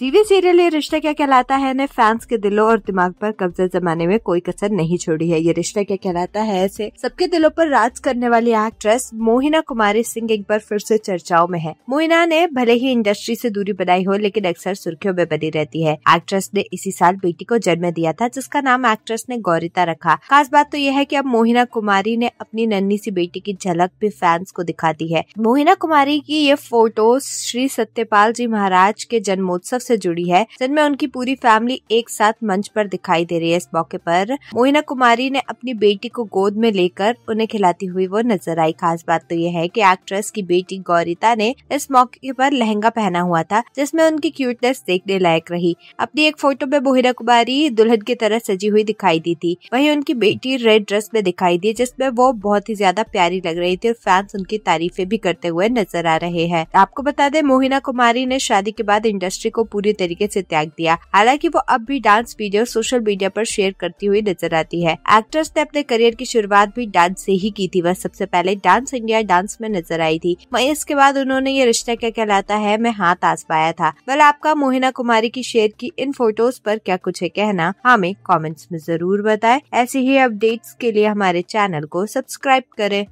TV serial ये रिश्ता क्या कहलाता है ने फैंस के दिलों और दिमाग पर कब्जा जमाने में कोई कसर नहीं छोड़ी है ये रिश्ता क्या कहलाता है ऐसे सबके दिलों पर राज करने वाली एक्ट्रेस मोहिना कुमारी सिंह एक बार फिर से चर्चाओं में है मोहिना ने भले ही इंडस्ट्री से दूरी बनाई हो लेकिन अक्सर सुर्खियों में बनी रहती है एक्ट्रेस ने इसी साल बेटी को जन्म दिया था जिसका नाम एक्ट्रेस ने गौरिता रखा खास बात तो यह है की अब मोहिना कुमारी ने अपनी नन्नी सी बेटी की झलक भी फैंस को दिखा दी है मोहिना कुमारी की ये फोटो श्री सत्यपाल जी महाराज के जन्मोत्सव से जुड़ी है जिनमें उनकी पूरी फैमिली एक साथ मंच पर दिखाई दे रही है इस मौके पर मोहिना कुमारी ने अपनी बेटी को गोद में लेकर उन्हें खिलाती हुई वो नजर आई खास बात तो यह है की एक्ट्रेस की बेटी गौरीता ने इस मौके पर लहंगा पहना हुआ था जिसमे उनकी क्यूटनेस देखने लायक रही अपनी एक फोटो में मोहिना कुमारी दुल्हन की तरह सजी हुई दिखाई दी थी वही उनकी बेटी रेड ड्रेस में दिखाई दी जिसमे वो बहुत ही ज्यादा प्यारी लग रही थी और फैंस उनकी तारीफें भी करते हुए नजर आ रहे हैं आपको बता दें मोहिना कुमारी ने शादी के बाद इंडस्ट्री को पूरे तरीके से त्याग दिया हालांकि वो अब भी डांस वीडियो सोशल मीडिया पर शेयर करती हुई नजर आती है एक्ट्रेस ने अपने करियर की शुरुआत भी डांस से ही की थी वह सबसे पहले डांस इंडिया डांस में नजर आई थी वही इसके बाद उन्होंने ये रिश्ता क्या कहलाता है मैं हाथ आस पाया था वह आपका मोहिना कुमारी की शेयर की इन फोटोज पर क्या कुछ है कहना हमें कमेंट्स में जरूर बताएं ऐसी ही अपडेट्स के लिए हमारे चैनल को सब्सक्राइब करें